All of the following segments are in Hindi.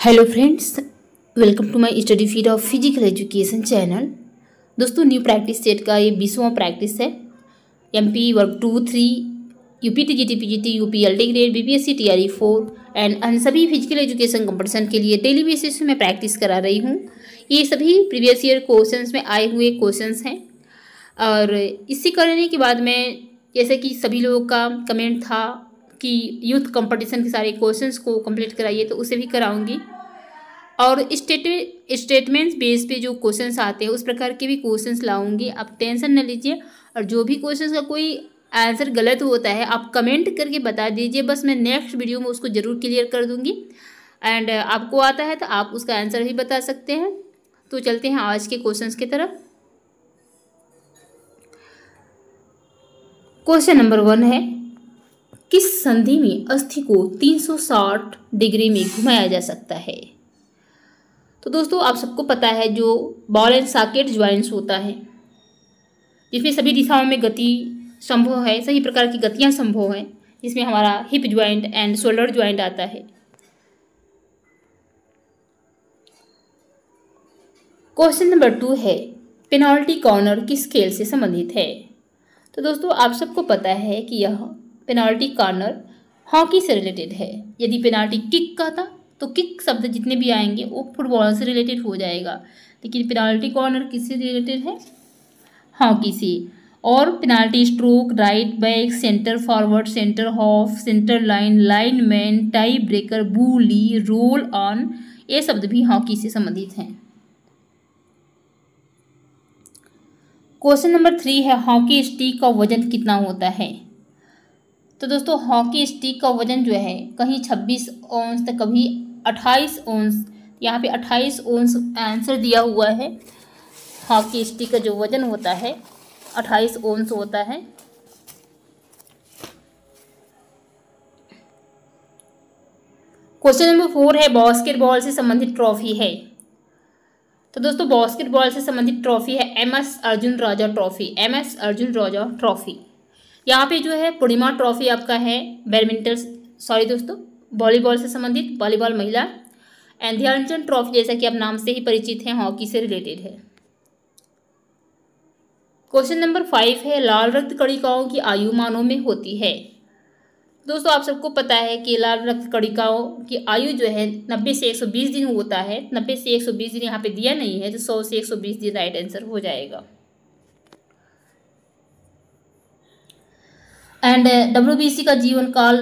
hello friends welcome to my study feed of physical education channel दोस्तों न्यू प्रैक्टिस सेट का ये बीसवा प्रैक्टिस है एमपी वर्क two three U P T G T P G T U P L D grade B P S C T R E four and अन सभी फिजिकल एजुकेशन कंपटीशन के लिए डेली बेसिस में प्रैक्टिस करा रही हूँ ये सभी प्रीवियस ईयर क्वेश्चन में आए हुए क्वेश्चन हैं और इससे करने के बाद मैं जैसे कि सभी लोगों का कमेंट था की यूथ कंपटीशन के सारे क्वेश्चंस को कंप्लीट कराइए तो उसे भी कराऊंगी और स्टेट स्टेटमेंट्स बेस पे जो क्वेश्चंस आते हैं उस प्रकार के भी क्वेश्चंस लाऊंगी आप टेंशन ना लीजिए और जो भी क्वेश्चंस का कोई आंसर गलत होता है आप कमेंट करके बता दीजिए बस मैं नेक्स्ट वीडियो में उसको ज़रूर क्लियर कर दूँगी एंड आपको आता है तो आप उसका आंसर भी बता सकते हैं तो चलते हैं आज के क्वेश्चंस की तरफ क्वेश्चन नंबर वन है किस संधि में अस्थि को 360 डिग्री में घुमाया जा सकता है तो दोस्तों आप सबको पता है जो बॉल एंड साकेट ज्वाइंट्स होता है जिसमें सभी दिशाओं में गति संभव है सही प्रकार की गतियाँ संभव हैं जिसमें हमारा hip joint and shoulder joint आता है क्वेश्चन नंबर टू है पेनाल्टी कॉर्नर किस खेल से संबंधित है तो दोस्तों आप सबको पता है कि यह पेनाल्टी कॉर्नर हॉकी से रिलेटेड है यदि पेनाल्टी किक का था तो किक शब्द जितने भी आएंगे वो फुटबॉल से रिलेटेड हो जाएगा लेकिन पेनाल्टी कॉर्नर किससे रिलेटेड है हॉकी से और penalty stroke right back centre forward centre half centre line line man tie breaker bully roll on ये शब्द भी हॉकी से संबंधित हैं क्वेश्चन नंबर थ्री है हॉकी स्टिक का वजन कितना होता है तो दोस्तों हॉकी स्टिक का वजन जो है कहीं छब्बीस ओंस तो कभी अट्ठाईस ओंस यहाँ पे अट्ठाईस ओंस आंसर दिया हुआ है हॉकी स्टिक का जो वजन होता है अट्ठाईस ओंस होता है क्वेश्चन नंबर फोर है बास्केटबॉल से संबंधित ट्रॉफी है तो दोस्तों बास्केटबॉल से संबंधित ट्रॉफी है M S Arjun Raja trophy M S Arjun Raja trophy यहाँ पे जो है पूर्णिमा ट्रॉफी आपका है बैडमिंटन सॉरी दोस्तों वॉलीबॉल से संबंधित वॉलीबॉल महिला एंड ध्यानचंद ट्रॉफी जैसा कि आप नाम से ही परिचित हैं हॉकी से रिलेटेड है क्वेश्चन नंबर फाइव है लाल रक्त कणिकाओं की आयु मानों में होती है दोस्तों आप सबको पता है कि लाल रक्त कणिकाओं की आयु जो है नब्बे से एक सौ बीस दिन होता है नब्बे से एक सौ बीस दिन यहाँ पे दिया नहीं है तो सौ से एक सौ बीस दिन राइट आंसर हो जाएगा एंड डब्ल्यू uh, का जीवन काल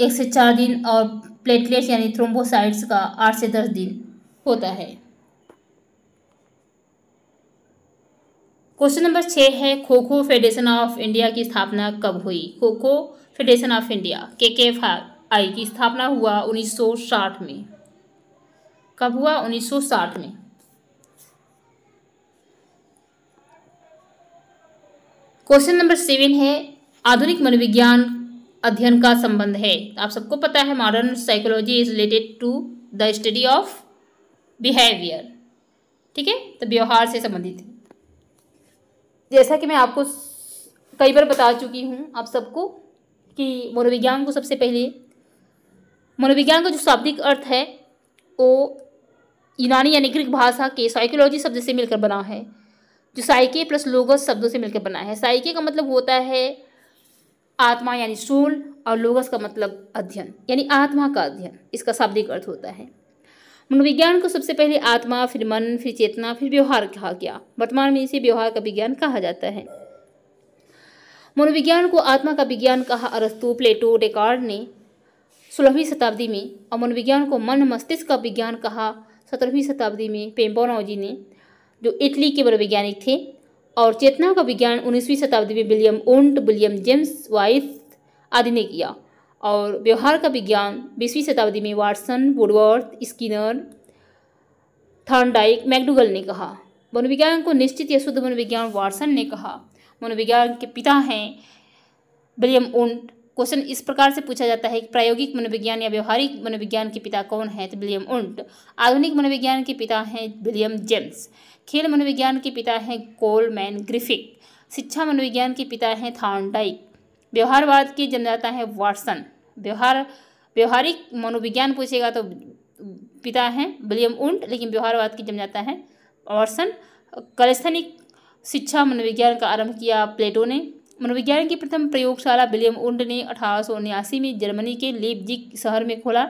एक से चार दिन और प्लेटलेट्स यानी थ्रोम्बोसाइट्स का आठ से दस दिन होता है क्वेश्चन नंबर छः है खो खो फेडरेशन ऑफ इंडिया की स्थापना कब हुई खो खो फेडरेशन ऑफ इंडिया के के आई की स्थापना हुआ 1960 में कब हुआ 1960 में क्वेश्चन नंबर सेवन है आधुनिक मनोविज्ञान अध्ययन का संबंध है आप सबको पता है modern psychology is related to the study of behaviour ठीक है तो व्यवहार से संबंधित जैसा कि मैं आपको कई बार बता चुकी हूँ आप सबको कि मनोविज्ञान को सबसे पहले मनोविज्ञान का जो शाब्दिक अर्थ है वो यूनानी यानी ग्रीक भाषा के साइकोलॉजी शब्द से मिलकर बना है जो साइके प्लस लोगस शब्दों से मिलकर बना है साइके का मतलब होता है आत्मा यानी सोल और लोगस का मतलब अध्ययन यानी आत्मा का अध्ययन इसका शाब्दिक अर्थ होता है मनोविज्ञान को सबसे पहले आत्मा फिर मन फिर चेतना फिर व्यवहार कहा गया वर्तमान में इसे व्यवहार का विज्ञान कहा जाता है मनोविज्ञान को आत्मा का विज्ञान कहा अरस्तु प्लेटो डेकार्ड ने सोलहवीं शताब्दी में और मनोविज्ञान को मन मस्तिष्क का विज्ञान कहा सत्रहवीं शताब्दी में पेम्बोनोजी ने जो इटली के मनोवैज्ञानिक थे और चेतना का विज्ञान 19वीं शताब्दी में विलियम ओंट विलियम जेम्स वाइस आदि ने किया और व्यवहार का विज्ञान बीसवीं शताब्दी में Watson Woodworth Skinner Thorndike McDougall ने कहा मनोविज्ञान को निश्चित या शुद्ध मनोविज्ञान वाटसन ने कहा मनोविज्ञान के पिता हैं विलियम ओंट क्वेश्चन इस प्रकार से पूछा जाता है कि प्रायोगिक मनोविज्ञान या व्यवहारिक मनोविज्ञान के पिता कौन है तो विलियम उंट आधुनिक मनोविज्ञान के पिता हैं विलियम जेम्स खेल मनोविज्ञान के पिता हैं कोलमैन ग्रिफिक शिक्षा मनोविज्ञान के पिता हैं थार्नडाइक व्यवहारवाद के जन्मदाता हैं वाटसन व्यवहार व्यवहारिक मनोविज्ञान पूछेगा तो पिता हैं विलियम उंट लेकिन व्यवहारवाद की जन्मदाता हैं वाटसन कलस्थनिक शिक्षा मनोविज्ञान का आरंभ किया प्लेटो ने मनोविज्ञान की प्रथम प्रयोगशाला विलियम उंड ने अठारह में जर्मनी के लेबजिक शहर में खोला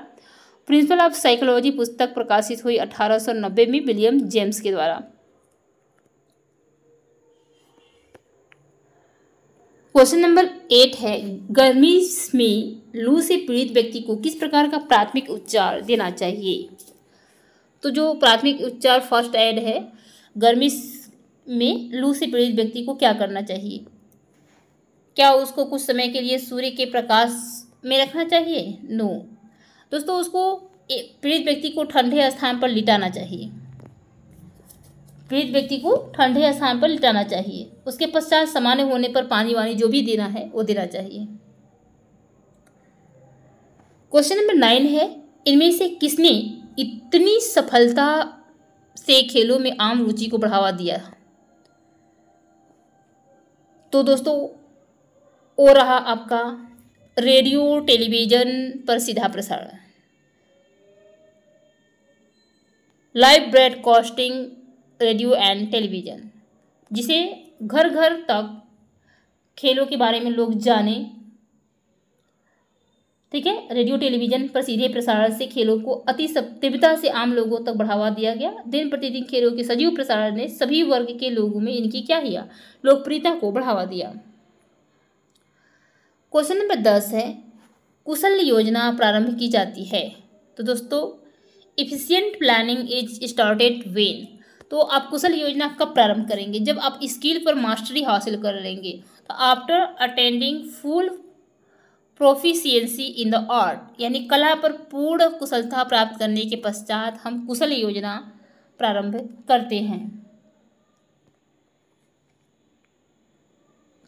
प्रिंसिपल ऑफ साइकोलॉजी पुस्तक प्रकाशित हुई 1890 में विलियम जेम्स के द्वारा क्वेश्चन नंबर एट है गर्मी में लू से पीड़ित व्यक्ति को किस प्रकार का प्राथमिक उपचार देना चाहिए तो जो प्राथमिक उपचार फर्स्ट एड है गर्मी में लू से पीड़ित व्यक्ति को क्या करना चाहिए क्या उसको कुछ समय के लिए सूर्य के प्रकाश में रखना चाहिए नो दोस्तों उसको पीड़ित व्यक्ति को ठंडे स्थान पर लिटाना चाहिए पीड़ित व्यक्ति को ठंडे स्थान पर लिटाना चाहिए उसके पश्चात सामान्य होने पर पानी वानी जो भी देना है वो देना चाहिए क्वेश्चन नंबर नाइन है इनमें से किसने इतनी सफलता से खेलों में आम रुचि को बढ़ावा दिया तो दोस्तों वो रहा आपका रेडियो टेलीविज़न पर सीधा प्रसारण live broadcasting radio and television जिसे घर घर तक खेलों के बारे में लोग जाने ठीक है रेडियो टेलीविज़न पर सीधे प्रसारण से खेलों को अति तीव्रता से आम लोगों तक बढ़ावा दिया गया दिन प्रतिदिन खेलों के सजीव प्रसारण ने सभी वर्ग के लोगों में इनकी क्या किया लोकप्रियता को बढ़ावा दिया क्वेश्चन नंबर दस है कुशल योजना प्रारंभ की जाती है तो दोस्तों efficient planning is started when तो आप कुशल योजना कब प्रारंभ करेंगे जब आप स्किल पर मास्टरी हासिल कर लेंगे तो after attending full proficiency in the art यानी कला पर पूर्ण कुशलता प्राप्त करने के पश्चात हम कुशल योजना प्रारंभ करते हैं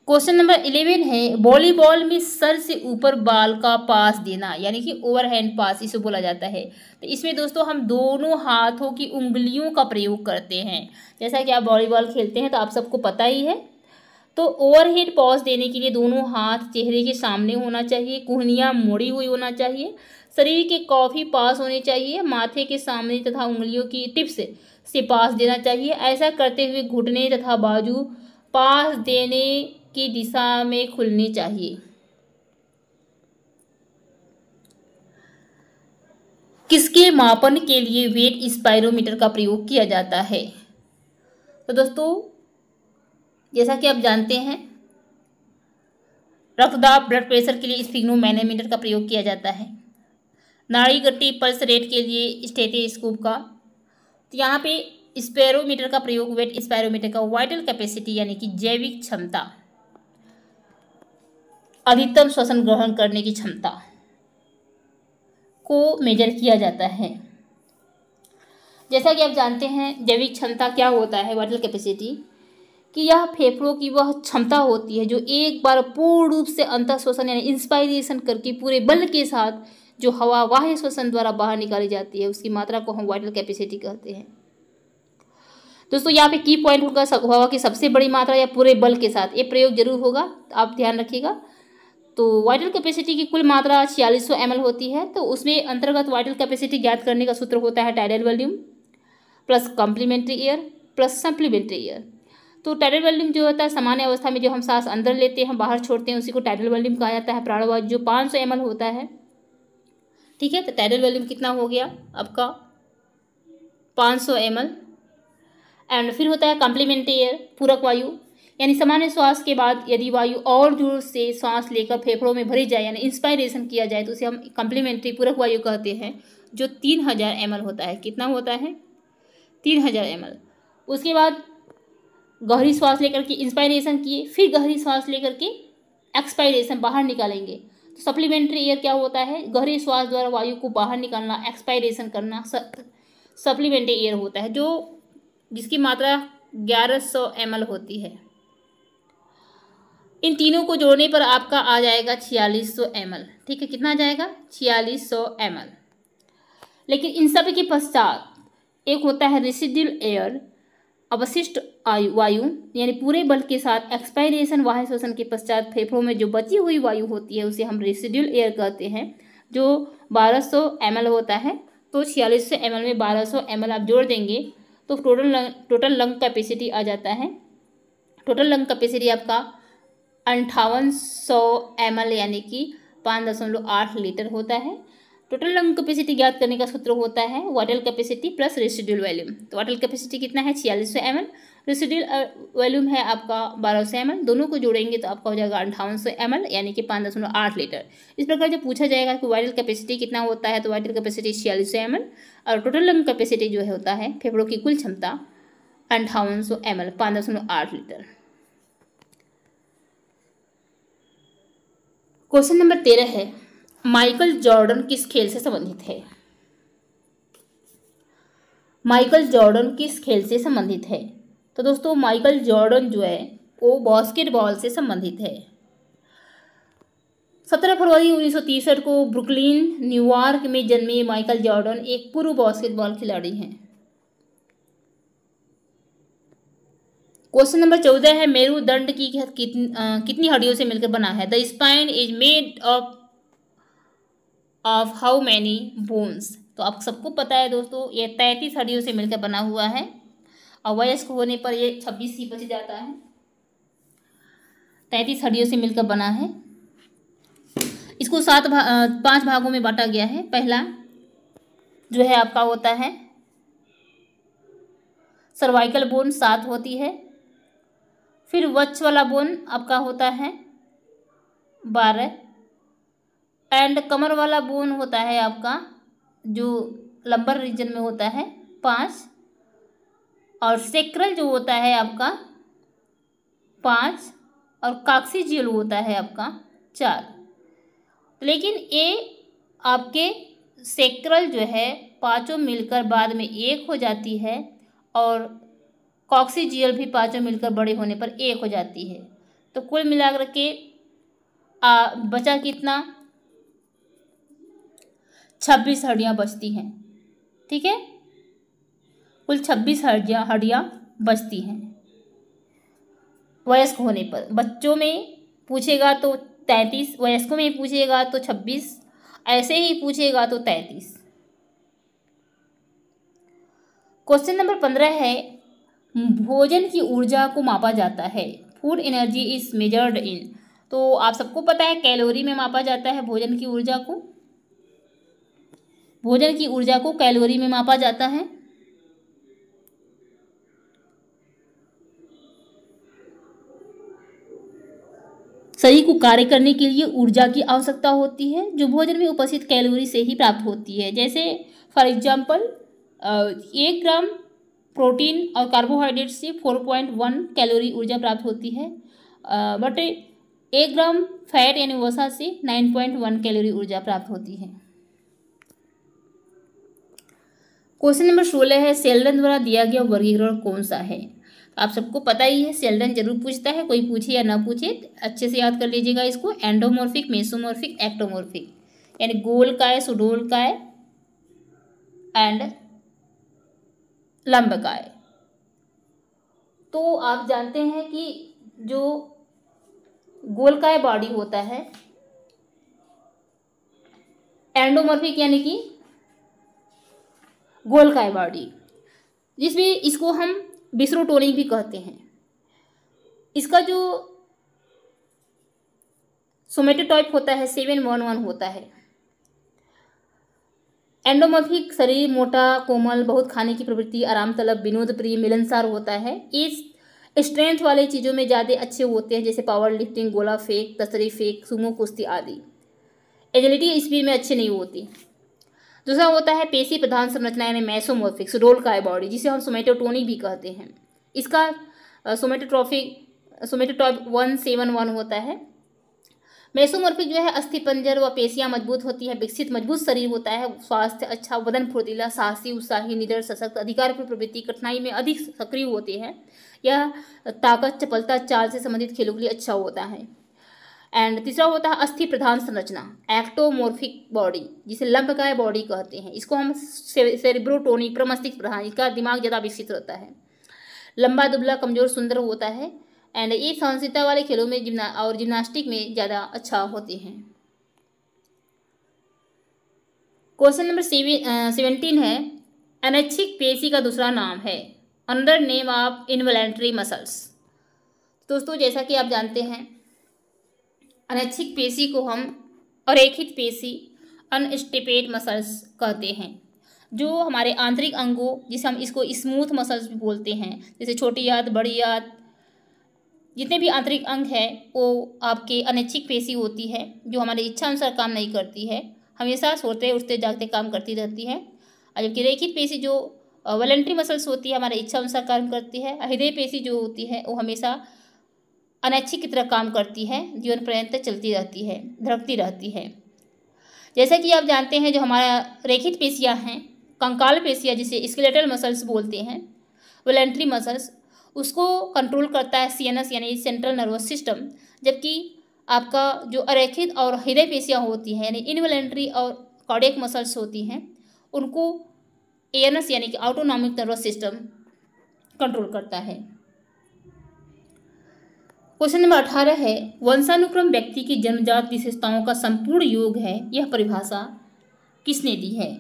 क्वेश्चन नंबर इलेवन है वॉलीबॉल में सर से ऊपर बाल का पास देना यानी कि ओवरहैंड पास इसे बोला जाता है तो इसमें दोस्तों हम दोनों हाथों की उंगलियों का प्रयोग करते हैं जैसा कि आप वॉलीबॉल खेलते हैं तो आप सबको पता ही है तो ओवरहेड पॉज देने के लिए दोनों हाथ चेहरे के सामने होना चाहिए कुहनियाँ मोड़ी हुई होना चाहिए शरीर के कॉफ़ी पास होने चाहिए माथे के सामने तथा उंगलियों की टिप्स से पास देना चाहिए ऐसा करते हुए घुटने तथा बाजू पास देने की दिशा में खुलनी चाहिए किसके मापन के लिए वेट स्पायरोमीटर का प्रयोग किया जाता है तो दोस्तों जैसा कि आप जानते हैं रक्तदाब ब्लड प्रेशर के लिए स्पिग्नोमैनोमीटर का प्रयोग किया जाता है नाड़ी गट्टी पल्स रेट के लिए स्टेथोस्कोप का तो यहाँ पे स्पेरोमीटर का प्रयोग वेट स्पेरोमीटर का वाइटल कैपेसिटी यानी कि जैविक क्षमता अधिकतम श्वसन ग्रहण करने की क्षमता को मेजर किया जाता है जैसा कि आप जानते हैं जैविक क्षमता क्या होता है वाइटल कैपेसिटी कि यह फेफड़ों की वह क्षमता होती है जो एक बार पूर्ण रूप से अंतर श्वसन यानी इंस्पायरेशन करके पूरे बल के साथ जो हवा वाह्य श्वसन द्वारा बाहर निकाली जाती है उसकी मात्रा को हम वाइटल कैपेसिटी कहते हैं दोस्तों यहाँ पे की पॉइंट होगा हवा की सबसे बड़ी मात्रा या पूरे बल के साथ ये प्रयोग जरूर होगा तो आप ध्यान रखिएगा तो वाइटल कैपेसिटी की कुल मात्रा छियालीस सौ होती है तो उसमें अंतर्गत वाइटल कैपेसिटी ज्ञात करने का सूत्र होता है tidal volume plus complementary air plus supplementary air तो टाइडल वॉल्यूम जो होता है सामान्य अवस्था में जो हम सांस अंदर लेते हैं बाहर छोड़ते हैं उसी को टाइडल वॉल्यूम कहा जाता है प्राणवायु जो पाँच सौ होता है ठीक है तो टाइडल वॉल्यूम कितना हो गया आपका पाँच सौ एंड फिर होता है कॉम्प्लीमेंट्री ईयर पूरक वायु यानी सामान्य श्वास के बाद यदि वायु और जोर से श्वास लेकर फेफड़ों में भरी जाए यानी इंस्पायरेशन किया जाए तो उसे हम कम्प्लीमेंट्री पूरक वायु कहते हैं जो तीन हज़ार एम होता है कितना होता है तीन हज़ार एम उसके बाद गहरी श्वास लेकर के इंस्पायरेशन किए फिर गहरी श्वास लेकर के एक्सपायरेशन बाहर निकालेंगे तो सप्लीमेंट्री एयर क्या होता है गहरी श्वास द्वारा वायु को बाहर निकालना एक्सपायरेशन करना सप्लीमेंट्री एयर होता है जो जिसकी मात्रा ग्यारह सौ एम होती है इन तीनों को जोड़ने पर आपका आ जाएगा छियालीस सौ एम ठीक है कितना आ जाएगा छियालीस सौ एम लेकिन इन सब के पश्चात एक होता है रेसिड्यूल एयर अवशिष्ट आयु वायु यानी पूरे बल के साथ एक्सपायरेशन वाह शोषण के पश्चात फेफड़ों में जो बची हुई वायु होती है उसे हम रेसिड्यूल एयर कहते हैं जो 1200 सौ होता है तो छियालीस सौ में 1200 सौ आप जोड़ देंगे तो total lung total lung capacity आ जाता है टोटल लंग कैपेसिटी आपका अंठावन सौ एम यानी कि पाँच दशमलव आठ लीटर होता है टोटल लंग कैपेसिटी ज्ञात करने का सूत्र होता है वाटल कैपेसिटी प्लस रेसिड्यूल वॉल्यूम तो वाटल कैपेसिटी कितना है छियालीस सौ एम एल रेसिड्यूल वॉल्यूम है आपका बारह सौ एम एल दोनों को जोड़ेंगे तो आपका हो जाएगा अंठावन सौ एम एल यानी कि पाँच दशमलव आठ लीटर इस प्रकार जब पूछा जाएगा कि वाइटल कैपेसिटी कितना होता है तो वाइटल कैपेसिटी छियालीस सौ एम एल और टोटल लंग कैपेसिटी जो है होता है फेफड़ों की कुल क्षमता अंठावन सौ एम एल पाँच दशमलव आठ लीटर क्वेश्चन नंबर तेरह है माइकल जॉर्डन किस खेल से संबंधित है माइकल जॉर्डन किस खेल से संबंधित है तो दोस्तों माइकल जॉर्डन जो है वो बास्केटबॉल से संबंधित है सत्रह फरवरी उन्नीस को ब्रुकलिन न्यूयॉर्क में जन्मे माइकल जॉर्डन एक पूर्व बास्केटबॉल खिलाड़ी हैं क्वेश्चन नंबर चौदह है मेरुदंड की कितन, आ, कितनी हड्डियों से मिलकर बना है the spine is made of of how many bones तो आप सबको पता है दोस्तों ये तैंतीस हड्डियों से मिलकर बना हुआ है और वयस्क होने पर ये छब्बीस ही बच जाता है तैंतीस हड्डियों से मिलकर बना है इसको सात भा, पांच भागों में बांटा गया है पहला जो है आपका होता है सर्वाइकल बोन सात होती है फिर वच वाला बोन आपका होता है बारह एंड कमर वाला बोन होता है आपका जो लंबर रीजन में होता है पाँच और सेक्रल जो होता है आपका पाँच और काक्सी जील होता है आपका चार लेकिन ए आपके सेक्रल जो है पांचों मिलकर बाद में एक हो जाती है और कॉक्सीजियल भी पाँचों मिलकर बड़े होने पर एक हो जाती है तो कुल मिलाकर के आ, बचा कितना छब्बीस हड्डियाँ बचती हैं ठीक है कुल छब्बीस हड्डियाँ हड्डियाँ बचती हैं वयस्क होने पर बच्चों में पूछेगा तो तैंतीस वयस्कों में पूछेगा तो छब्बीस ऐसे ही पूछेगा तो तैंतीस क्वेश्चन नंबर पंद्रह है भोजन की ऊर्जा को मापा जाता है food energy is measured in तो आप सबको पता है कैलोरी में मापा जाता है भोजन की ऊर्जा को भोजन की ऊर्जा को कैलोरी में मापा जाता है शरीर को कार्य करने के लिए ऊर्जा की आवश्यकता होती है जो भोजन में उपस्थित कैलोरी से ही प्राप्त होती है जैसे फॉर एग्जाम्पल एक ग्राम प्रोटीन और कार्बोहाइड्रेट से फोर पॉइंट वन कैलोरी ऊर्जा प्राप्त होती है बट एक ग्राम फैट यानी वसा से नाइन पॉइंट वन कैलोरी ऊर्जा प्राप्त होती है क्वेश्चन नंबर सोलह है सेल्डन द्वारा दिया गया वर्गीकरण कौन सा है आप सबको पता ही है सेल्डन जरूर पूछता है कोई पूछे या ना पूछे अच्छे से याद कर लीजिएगा इसको एंडोमोर्फिक मेसोमोर्फिक एक्टोमोर्फिक यानी गोल का है सुडोल का है एंड लंबकाय तो आप जानते हैं कि जो गोलकाय बॉडी होता है एंडोमर्फिक यानी कि गोलकाय बॉडी जिसमें इसको हम बिस्रोटोनिक भी कहते हैं इसका जो सोमेटोटाइप होता है सेवन वन वन होता है एंडोमोफिक शरीर मोटा कोमल बहुत खाने की प्रवृत्ति आराम तलब विनोद प्रिय मिलनसार होता है इस स्ट्रेंथ वाले चीज़ों में ज़्यादा अच्छे होते हैं जैसे पावर लिफ्टिंग गोला फेंक तस्तरी फेंक सुमो कुश्ती आदि एजिलिटी इस भी में अच्छी नहीं होती दूसरा होता है पेशी प्रधान संरचना यानी मैसोमोफिक्स रोल का बॉडी जिसे हम सोमेटोटोनिक भी कहते हैं इसका somatotrophic somatotype one seven one होता है मेसोमोर्फिक जो है अस्थि पंजर व पेशियाँ मजबूत होती है विकसित मजबूत शरीर होता है स्वास्थ्य अच्छा वदन फुर्तीला साहसी उत्साही निडर सशक्त अधिकार की प्रवृत्ति कठिनाई में अधिक सक्रिय होते हैं यह ताकत चपलता चाल से संबंधित खेलों के लिए अच्छा होता है एंड तीसरा होता है अस्थि प्रधान संरचना एक्टोमोर्फिक बॉडी जिसे लंबकाय बॉडी कहते हैं इसको हम सेरिब्रोटोनिक प्रमस्तिक प्रधान इसका दिमाग ज़्यादा विकसित रहता है लंबा दुबला कमजोर सुंदर होता है एंड ये सहनशीलता वाले खेलों में जिमना और जिम्नास्टिक में ज़्यादा अच्छा होते हैं क्वेश्चन नंबर सेवेंटीन है अनैच्छिक पेशी का दूसरा नाम है under name of involuntary muscles दोस्तों जैसा कि आप जानते हैं अनैच्छिक पेशी को हम अरेखित पेशी अनस्टिपेट मसल्स कहते हैं जो हमारे आंतरिक अंगों जिसे हम इसको स्मूथ मसल्स भी बोलते हैं जैसे छोटी याद बड़ी याद जितने भी आंतरिक अंग है वो आपके अनैच्छिक पेशी होती है जो हमारी इच्छा अनुसार काम नहीं करती है हमेशा सोते उठते जागते काम करती रहती है और जबकि रेखित पेशी जो वॉलेंट्री मसल्स होती है हमारे इच्छा अनुसार काम करती है हृदय पेशी जो होती है वो हमेशा अनैच्छिक की तरह काम करती है जीवन पर्यंत चलती रहती है धड़कती रहती है जैसा कि आप जानते हैं जो हमारा रेखित पेशियाँ हैं कंकाल पेशियाँ जिसे स्केलेटल मसल्स बोलते हैं वॉलेंट्री मसल्स उसको कंट्रोल करता है सी यानी सेंट्रल नर्वस सिस्टम जबकि आपका जो अरेखित और हृदय पेशियाँ होती हैं यानी इन्वेलेंट्री और कॉडिक मसल्स होती हैं उनको ए यानी कि ऑटोनॉमिक नर्वस सिस्टम कंट्रोल करता है क्वेश्चन नंबर अठारह है वंशानुक्रम व्यक्ति की जन्मजात विशेषताओं का संपूर्ण योग है यह परिभाषा किसने दी है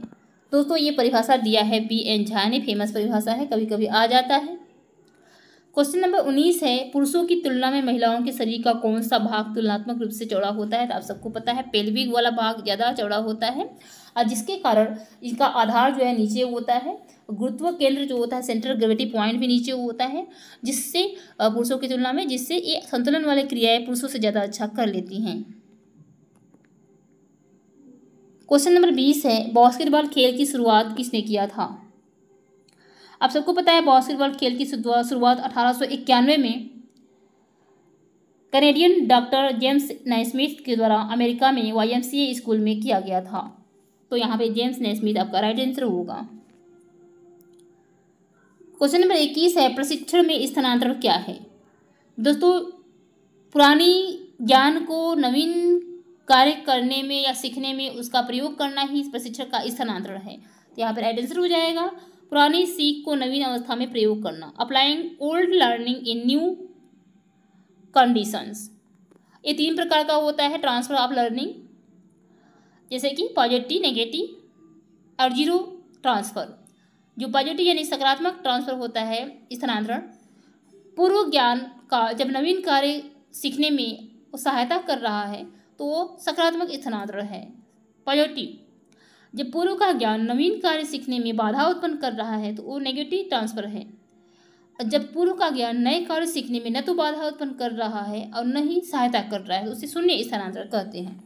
दोस्तों ये परिभाषा दिया है बी एन झा ने फेमस परिभाषा है कभी कभी आ जाता है क्वेश्चन नंबर उन्नीस है पुरुषों की तुलना में महिलाओं के शरीर का कौन सा भाग तुलनात्मक रूप से चौड़ा होता है तो आप सबको पता है पेल्विक वाला भाग ज़्यादा चौड़ा होता है और जिसके कारण इसका आधार जो है नीचे होता है गुरुत्व केंद्र जो होता है सेंट्रल ग्रेविटी पॉइंट भी नीचे होता है जिससे पुरुषों की तुलना में जिससे ये संतुलन वाले क्रियाएं पुरुषों से ज़्यादा अच्छा कर लेती हैं क्वेश्चन नंबर बीस है बास्केटबॉल खेल की शुरुआत किसने किया था आप सबको पता है बास्केटबॉल खेल की शुरुआत अठारह में कैनेडियन डॉक्टर जेम्स नाइस्मिथ के द्वारा अमेरिका में वाई स्कूल में किया गया था तो यहाँ पे जेम्स नाइस्मिथ आपका राइट आंसर होगा क्वेश्चन नंबर इक्कीस है प्रशिक्षण में स्थानांतरण क्या है दोस्तों पुरानी ज्ञान को नवीन कार्य करने में या सीखने में उसका प्रयोग करना ही प्रशिक्षण का स्थानांतरण है तो यहाँ पर राइट आंसर हो जाएगा पुरानी सीख को नवीन अवस्था में प्रयोग करना applying old learning in new conditions ये तीन प्रकार का होता है ट्रांसफर ऑफ लर्निंग जैसे कि पॉजिटिव नेगेटिव और जीरो ट्रांसफर जो पॉजिटिव यानी सकारात्मक ट्रांसफर होता है स्थानांतरण पूर्व ज्ञान का जब नवीन कार्य सीखने में सहायता कर रहा है तो वो सकारात्मक स्थानांतरण है पॉजिटिव जब पूर्व का ज्ञान नवीन कार्य सीखने में बाधा उत्पन्न कर रहा है तो वो नेगेटिव ट्रांसफर है जब पूर्व का ज्ञान नए कार्य सीखने में न तो बाधा उत्पन्न कर रहा है और न ही सहायता कर रहा है उसे शून्य स्थानांतरण कहते हैं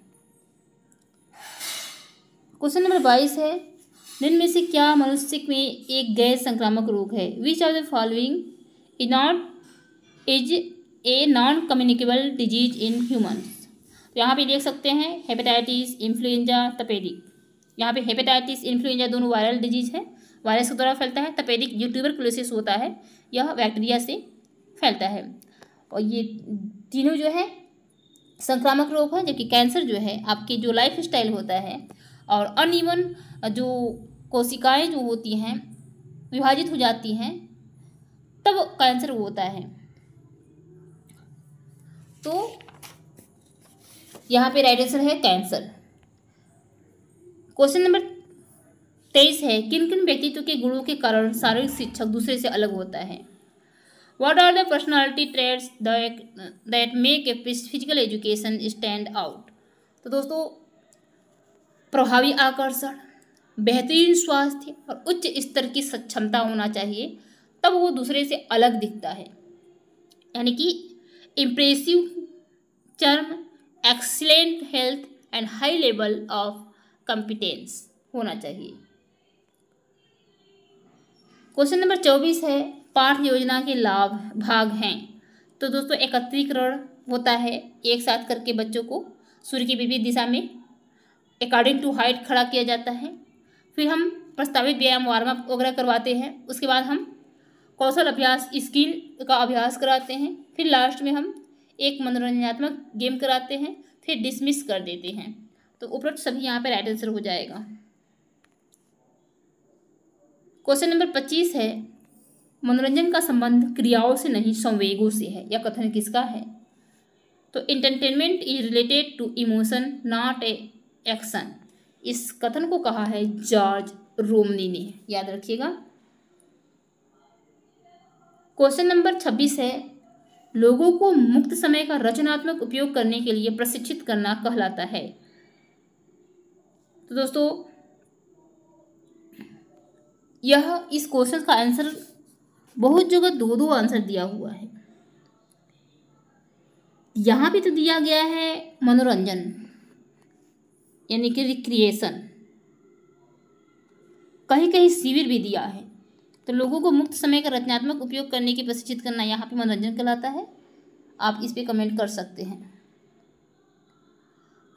क्वेश्चन नंबर बाईस है निम्न में से क्या मनुष्य में एक गैर संक्रामक रोग है which are the following is not is a non communicable disease in humans यहाँ पे देख सकते हैं हेपेटाइटिस इन्फ्लुएंजा तपेडिक यहाँ पे हेपेटाइटिस इन्फ्लुएंजा दोनों वायरल डिजीज है वायरस के द्वारा फैलता है तपेदिक यूट्यूबर क्लोसिस होता है यह बैक्टीरिया से फैलता है और ये तीनों जो है संक्रामक रोग है जबकि कैंसर जो है आपके जो लाइफ स्टाइल होता है और अनइवन जो कोशिकाएं जो होती हैं विभाजित हो जाती हैं तब कैंसर होता है तो यहाँ पे राइट आंसर है कैंसर क्वेश्चन नंबर तेईस है किन किन व्यक्तित्व के गुणों के कारण शारीरिक शिक्षक दूसरे से अलग होता है what are the personality traits that make a physical education stand out तो दोस्तों प्रभावी आकर्षण बेहतरीन स्वास्थ्य और उच्च स्तर की सक्षमता होना चाहिए तब वो दूसरे से अलग दिखता है यानी कि impressive charm excellent health and high level of competence होना चाहिए क्वेश्चन नंबर चौबीस है पाठ योजना के लाभ भाग हैं तो दोस्तों एकत्रीकरण होता है एक साथ करके बच्चों को सूर्य की विविध दिशा में अकॉर्डिंग टू हाइट खड़ा किया जाता है फिर हम प्रस्तावित व्यायाम वार्म वगैरह करवाते हैं उसके बाद हम कौशल अभ्यास स्किल का अभ्यास कराते हैं फिर लास्ट में हम एक मनोरंजनात्मक गेम कराते हैं फिर डिसमिस कर देते हैं तो उपरोक्त सभी यहाँ पे राइट आंसर हो जाएगा क्वेश्चन नंबर पच्चीस है मनोरंजन का संबंध क्रियाओं से नहीं संवेगों से है या कथन किसका है तो entertainment is related to emotion not a action इस कथन को कहा है जॉर्ज रोमनी ने याद रखिएगा क्वेश्चन नंबर छब्बीस है लोगों को मुक्त समय का रचनात्मक उपयोग करने के लिए प्रशिक्षित करना कहलाता है तो दोस्तों यह इस क्वेश्चन का आंसर बहुत जगह दो दो आंसर दिया हुआ है यहाँ भी तो दिया गया है मनोरंजन यानी कि रिक्रिएशन कहीं कहीं शिविर भी दिया है तो लोगों को मुक्त समय का रचनात्मक उपयोग करने की प्रशिक्षित करना यहाँ पे मनोरंजन कहलाता है आप इस पर कमेंट कर सकते हैं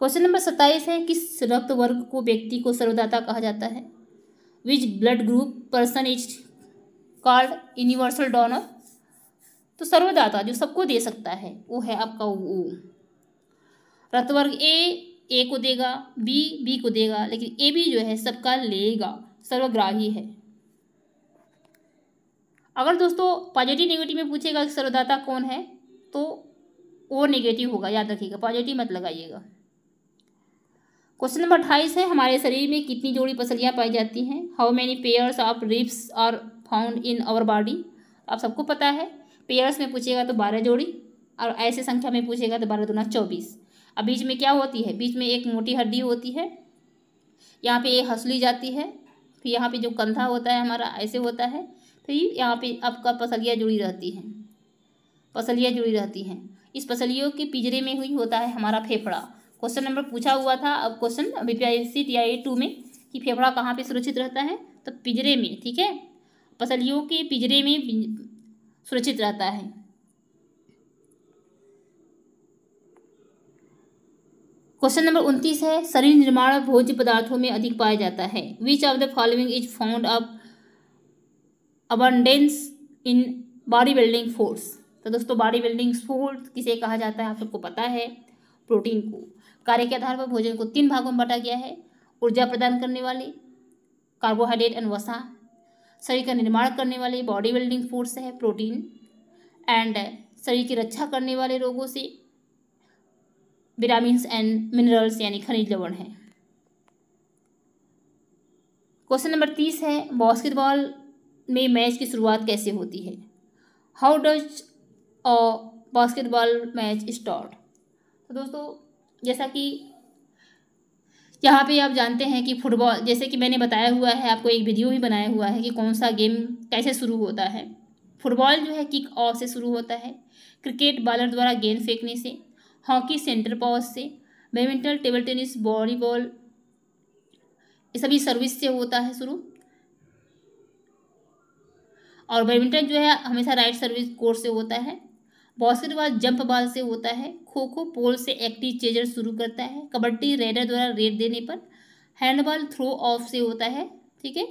क्वेश्चन नंबर सत्ताईस है किस रक्त वर्ग को व्यक्ति को सर्वदाता कहा जाता है which blood group person is called universal donor तो सर्वदाता जो सबको दे सकता है वो है आपका ओ वर्ग ए ए को देगा बी बी को देगा लेकिन ए बी जो है सबका लेगा सर्वग्राही है अगर दोस्तों पॉजिटिव नेगेटिव में पूछेगा कि सर्वदाता कौन है तो ओ नेगेटिव होगा याद रखिएगा पॉजिटिव मत लगाइएगा क्वेश्चन नंबर अट्ठाईस है हमारे शरीर में कितनी जोड़ी पसलियाँ पाई जाती हैं how many pairs of ribs are found in our body आप सबको पता है पेयर्स में पूछेगा तो बारह जोड़ी और ऐसे संख्या में पूछेगा तो बारह दुना चौबीस अब बीच में क्या होती है बीच में एक मोटी हड्डी होती है यहाँ पे एक हंसली जाती है फिर यहाँ पे जो कंधा होता है हमारा ऐसे होता है तो यहाँ पे आपका पसलियाँ जुड़ी रहती हैं पसलियाँ जुड़ी रहती हैं इस पसलियों के पिजरे में ही होता है हमारा फेफड़ा क्वेश्चन नंबर पूछा हुआ था अब question B P I C T I two में कि फेफड़ा कहाँ पे सुरक्षित रहता है तो पिजरे में ठीक है पसलियों के पिजरे में सुरक्षित रहता है क्वेश्चन नंबर उनतीस है शरीर निर्माण भोज्य पदार्थों में अधिक पाया जाता है which of the following is found of abundance in body building force तो दोस्तों बॉडी बिल्डिंग फोर्स किसे कहा जाता है आप सबको पता है प्रोटीन को कार्य के आधार पर भोजन को तीन भागों में बांटा गया है ऊर्जा प्रदान करने वाले कार्बोहाइड्रेट एंड वसा शरीर का निर्माण करने वाले बॉडी बिल्डिंग फोर्स है प्रोटीन एंड शरीर की रक्षा करने वाले रोगों से विटामिन एंड मिनरल्स यानी खनिज लवण है क्वेश्चन नंबर तीस है बास्केटबॉल में मैच की शुरुआत कैसे होती है how does a basketball match start तो दोस्तों जैसा कि यहाँ पे आप जानते हैं कि फुटबॉल जैसे कि मैंने बताया हुआ है आपको एक वीडियो भी बनाया हुआ है कि कौन सा गेम कैसे शुरू होता है फुटबॉल जो है किक ऑफ से शुरू होता है क्रिकेट बॉलर द्वारा गेंद फेंकने से हॉकी सेंटर पॉज से बैडमिंटन टेबल टेनिस वॉलीबॉल ये सभी सर्विस से होता है शुरू और बैडमिंटन जो है हमेशा राइट सर्विस कोर्स से होता है बॉल जंप बॉल से होता है खो खो पोल से एक्टिव चेजर शुरू करता है कबड्डी रेडर द्वारा रेड देने पर हैंडबॉल थ्रो ऑफ से होता है ठीक है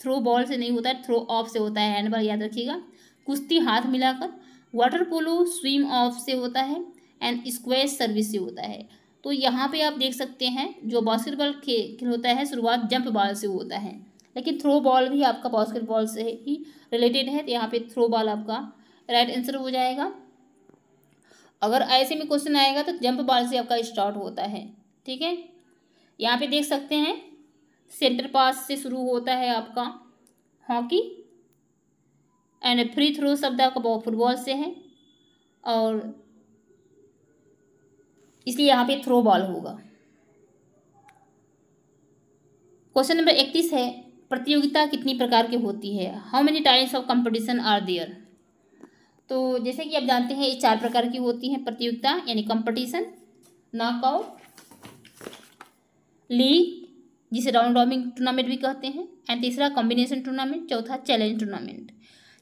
थ्रो बॉल से नहीं होता है थ्रो ऑफ से होता है हैंडबॉल याद रखिएगा कुश्ती हाथ मिलाकर वाटर पोलो स्विम ऑफ से होता है एंड स्क्वेज सर्विस से होता है तो यहाँ पे आप देख सकते हैं जो बास्केटबॉल खेल होता है शुरुआत जंप बॉल से होता है लेकिन थ्रो बॉल भी आपका बास्केटबॉल से ही रिलेटेड है तो यहाँ पे थ्रो बॉल आपका राइट आंसर हो जाएगा अगर ऐसे में क्वेश्चन आएगा तो जंप बॉल से आपका स्टार्ट होता है ठीक है यहाँ पे देख सकते हैं सेंटर पास से शुरू होता है आपका हॉकी एंड फ्री थ्रो शब्द आपका फुटबॉल से है और इसलिए यहाँ पे थ्रो बॉल होगा क्वेश्चन नंबर इकतीस है प्रतियोगिता कितनी प्रकार की होती है how many times of competition are there तो जैसे कि आप जानते हैं ये चार प्रकार की होती हैं प्रतियोगिता यानी कंपटीशन नॉकआउट लीग जिसे राउंड रॉबिंग टूर्नामेंट भी कहते हैं एंड तीसरा कॉम्बिनेशन टूर्नामेंट चौथा चैलेंज टूर्नामेंट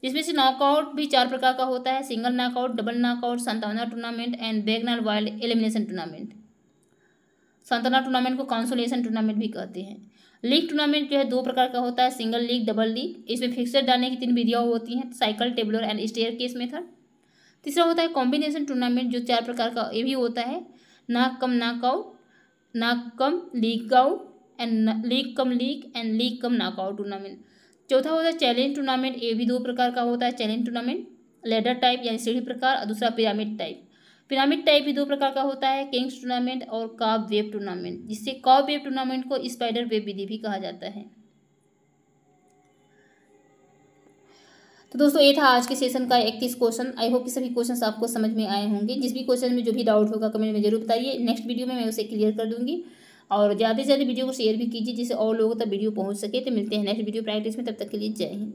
जिसमें से नॉकआउट भी चार प्रकार का होता है सिंगल नॉकआउट डबल नॉकआउट संतावना tournament and Bagnall wild elimination tournament संतावना टूर्नामेंट को कॉन्सोलेशन टूर्नामेंट भी कहते हैं लीग टूर्नामेंट जो है दो प्रकार का होता है सिंगल लीग डबल लीग इसमें फिक्सर डालने की तीन विधियाँ होती हैं cyclic tabular and staircase method तीसरा होता है कॉम्बिनेशन टूर्नामेंट जो चार प्रकार का ये भी होता है ना कम नाकआउट ना cum league out and league cum league and league cum knockout tournament चौथा होता है चैलेंज टूर्नामेंट ये भी दो प्रकार का होता है चैलेंज टूर्नामेंट लेडर टाइप यानी सीढ़ी प्रकार और दूसरा पिरामिड टाइप पिरामिड टाइप भी दो प्रकार का होता है किंग्स टूर्नामेंट और काव वेब टूर्नामेंट जिससे काब वेब टूर्नामेंट को स्पाइडर वेब विधि भी कहा जाता है तो दोस्तों ये था आज के सेशन का इकतीस क्वेश्चन आई होप कि सभी क्वेश्चन आपको समझ में आए होंगे जिस भी क्वेश्चन में जो भी डाउट होगा कमेंट में जरूर बताइए नेक्स्ट वीडियो में मैं उसे क्लियर कर दूंगी और ज़्यादा से ज़्यादा वीडियो को शेयर भी कीजिए जिससे और लोगों तक वीडियो पहुंच सके तो मिलते हैं नेक्स्ट वीडियो प्रैक्टिस में तब तक के लिए जय हिंद